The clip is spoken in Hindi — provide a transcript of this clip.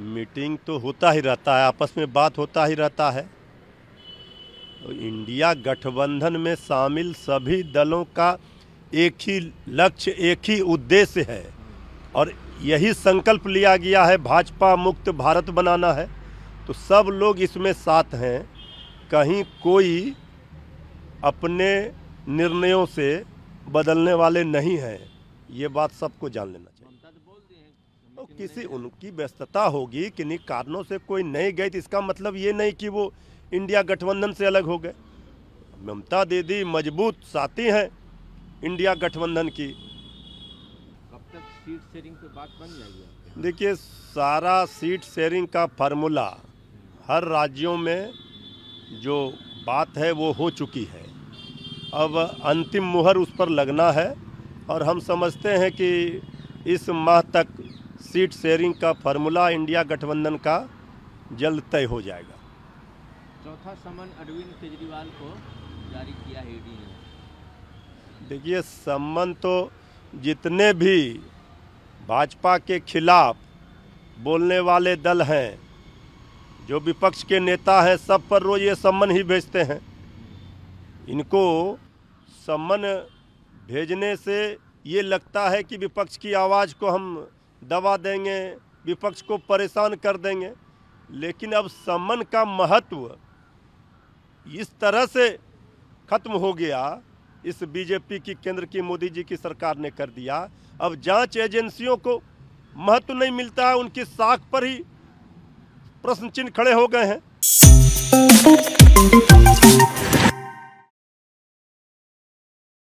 मीटिंग तो होता ही रहता है आपस में बात होता ही रहता है तो इंडिया गठबंधन में शामिल सभी दलों का एक ही लक्ष्य एक ही उद्देश्य है और यही संकल्प लिया गया है भाजपा मुक्त भारत बनाना है तो सब लोग इसमें साथ हैं कहीं कोई अपने निर्णयों से बदलने वाले नहीं हैं ये बात सबको जान लेना चाहिए तो किसी उनकी व्यस्तता होगी किन्हीं कारणों से कोई नहीं गए तो इसका मतलब ये नहीं कि वो इंडिया गठबंधन से अलग हो गए ममता दीदी मजबूत साथी हैं इंडिया गठबंधन की कब तक सीट शेयरिंग पे बात बन जाएगी देखिए सारा सीट शेयरिंग का फार्मूला हर राज्यों में जो बात है वो हो चुकी है अब अंतिम मुहर उस पर लगना है और हम समझते हैं कि इस माह तक सीट शेयरिंग का फार्मूला इंडिया गठबंधन का जल्द तय हो जाएगा चौथा समन अरविंद केजरीवाल को जारी किया है ईडी ने देखिए समन तो जितने भी भाजपा के खिलाफ बोलने वाले दल हैं जो विपक्ष के नेता हैं सब पर रोज ये सम्मन ही भेजते हैं इनको सम्मन भेजने से ये लगता है कि विपक्ष की आवाज़ को हम दबा देंगे विपक्ष को परेशान कर देंगे लेकिन अब समन का महत्व इस तरह से खत्म हो गया इस बीजेपी की केंद्र की मोदी जी की सरकार ने कर दिया अब जांच एजेंसियों को महत्व नहीं मिलता है उनकी साख पर ही प्रश्न चिन्ह खड़े हो गए हैं